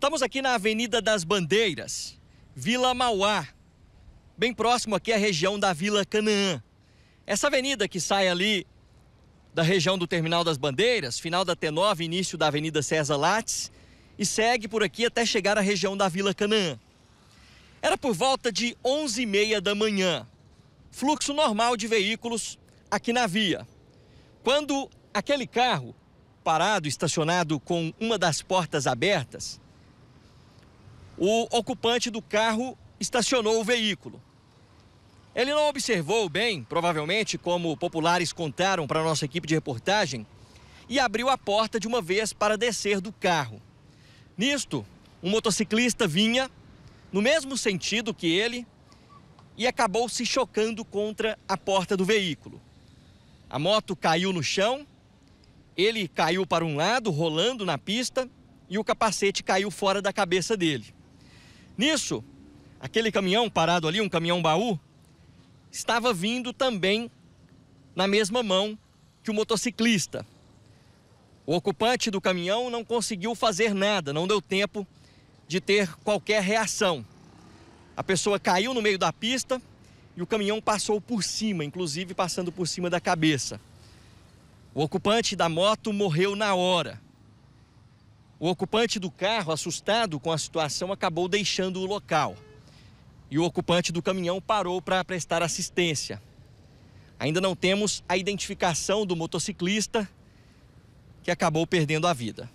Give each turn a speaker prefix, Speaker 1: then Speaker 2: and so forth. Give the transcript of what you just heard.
Speaker 1: Estamos aqui na Avenida das Bandeiras, Vila Mauá, bem próximo aqui à região da Vila Canaã. Essa avenida que sai ali da região do Terminal das Bandeiras, final da T9, início da Avenida César Lattes, e segue por aqui até chegar à região da Vila Canaã. Era por volta de 11h30 da manhã, fluxo normal de veículos aqui na via. Quando aquele carro parado, estacionado com uma das portas abertas, o ocupante do carro estacionou o veículo. Ele não observou bem, provavelmente, como populares contaram para nossa equipe de reportagem, e abriu a porta de uma vez para descer do carro. Nisto, um motociclista vinha no mesmo sentido que ele e acabou se chocando contra a porta do veículo. A moto caiu no chão, ele caiu para um lado, rolando na pista, e o capacete caiu fora da cabeça dele. Nisso, aquele caminhão parado ali, um caminhão baú, estava vindo também na mesma mão que o motociclista. O ocupante do caminhão não conseguiu fazer nada, não deu tempo de ter qualquer reação. A pessoa caiu no meio da pista e o caminhão passou por cima, inclusive passando por cima da cabeça. O ocupante da moto morreu na hora. O ocupante do carro, assustado com a situação, acabou deixando o local. E o ocupante do caminhão parou para prestar assistência. Ainda não temos a identificação do motociclista que acabou perdendo a vida.